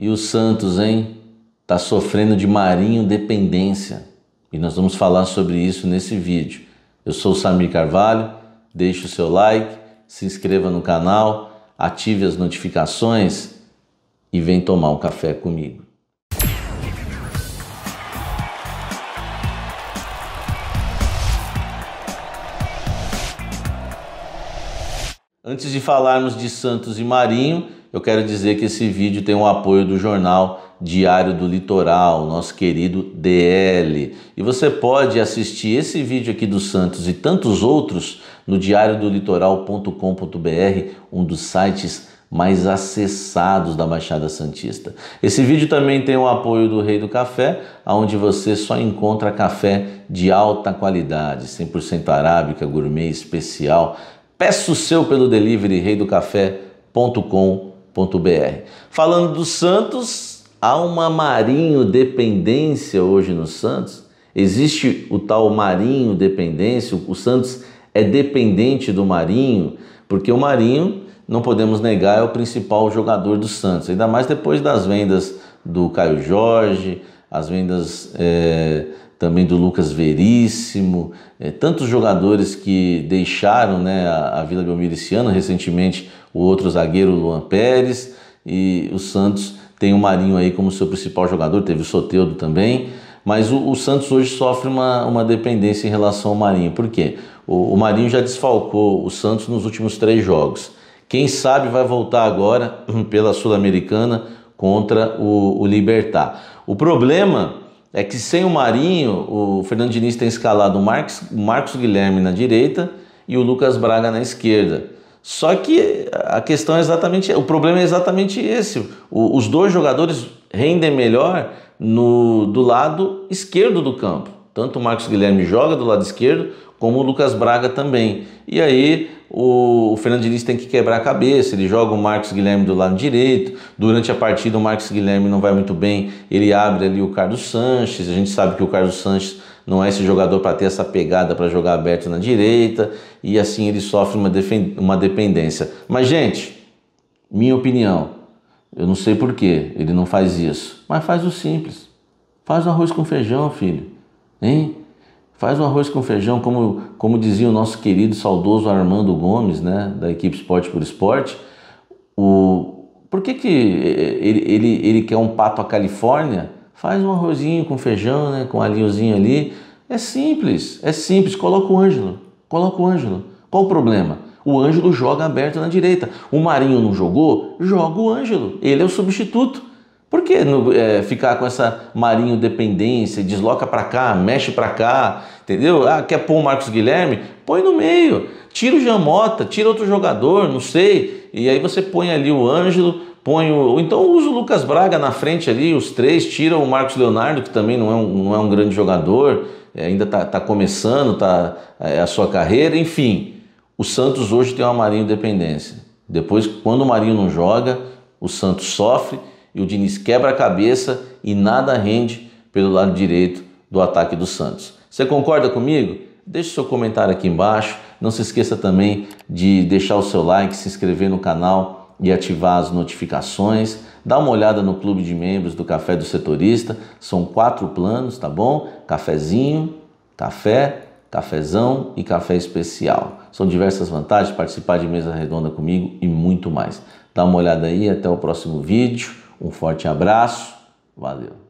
E o Santos, hein? Tá sofrendo de marinho dependência. E nós vamos falar sobre isso nesse vídeo. Eu sou o Samir Carvalho, deixe o seu like, se inscreva no canal, ative as notificações e vem tomar um café comigo. Antes de falarmos de Santos e Marinho, eu quero dizer que esse vídeo tem o apoio do jornal Diário do Litoral, nosso querido DL. E você pode assistir esse vídeo aqui do Santos e tantos outros no diariodolitoral.com.br, um dos sites mais acessados da Baixada Santista. Esse vídeo também tem o apoio do Rei do Café, onde você só encontra café de alta qualidade, 100% arábica, gourmet especial, Peça o seu pelo delivery reidocafé.com.br. Falando do Santos, há uma Marinho dependência hoje no Santos. Existe o tal Marinho dependência, o Santos é dependente do Marinho, porque o Marinho, não podemos negar, é o principal jogador do Santos, ainda mais depois das vendas do Caio Jorge, as vendas é, também do Lucas Veríssimo, é, tantos jogadores que deixaram né, a, a Vila Belmiro esse ano, recentemente o outro zagueiro, Luan Pérez, e o Santos tem o Marinho aí como seu principal jogador, teve o Soteudo também, mas o, o, Santos hoje sofre uma, uma dependência em relação ao Marinho. Por quê? O, o, Marinho já desfalcou o Santos nos últimos três jogos. Quem sabe vai voltar agora pela Sul-Americana contra o, o Libertar. O problema é que sem o Marinho, o Fernando Diniz tem escalado o Marcos, o Marcos Guilherme na direita e o Lucas Braga na esquerda. Só que a questão é exatamente, o problema é exatamente esse. O, os dois jogadores rendem melhor no, do lado esquerdo do campo. Tanto o Marcos Guilherme joga do lado esquerdo, como o Lucas Braga também. E aí o, o Fernando Diniz tem que quebrar a cabeça, ele joga o Marcos Guilherme do lado direito, durante a partida o Marcos Guilherme não vai muito bem, ele abre ali o Carlos Sanches, a gente sabe que o Carlos Sanches não é esse jogador para ter essa pegada para jogar aberto na direita, e assim ele sofre uma, uma dependência. Mas gente, minha opinião, eu não sei por que ele não faz isso, mas faz o simples, faz o arroz com feijão, filho. Hein? Faz um arroz com feijão, como, como dizia o nosso querido saudoso Armando Gomes, né, da equipe Esporte por Esporte. O, por que, que ele, ele, ele quer um pato à Califórnia? Faz um arrozinho com feijão, né, com um alhozinho ali. É simples, é simples. Coloca o Ângelo, coloca o Ângelo. Qual o problema? O Ângelo joga aberto na direita. O Marinho não jogou? Joga o Ângelo. Ele é o substituto. Por que no, é, ficar com essa marinho dependência, desloca para cá, mexe para cá, entendeu? Ah, quer pôr o Marcos Guilherme? Põe no meio, tira o Jamota, tira outro jogador, não sei, e aí você põe ali o Ângelo, põe o, então usa o Lucas Braga na frente ali, os três, tira o Marcos Leonardo, que também não é um, não é um grande jogador, é, ainda está tá começando tá, é, a sua carreira, enfim. O Santos hoje tem uma Marinho dependência. Depois, quando o Marinho não joga, o Santos sofre e o Diniz quebra a cabeça e nada rende pelo lado direito do ataque do Santos. Você concorda comigo? Deixe seu comentário aqui embaixo. Não se esqueça também de deixar o seu like, se inscrever no canal e ativar as notificações. Dá uma olhada no clube de membros do Café do Setorista. São quatro planos, tá bom? Cafezinho, café, cafezão e café especial. São diversas vantagens participar de mesa redonda comigo e muito mais. Dá uma olhada aí, até o próximo vídeo. Um forte abraço, valeu!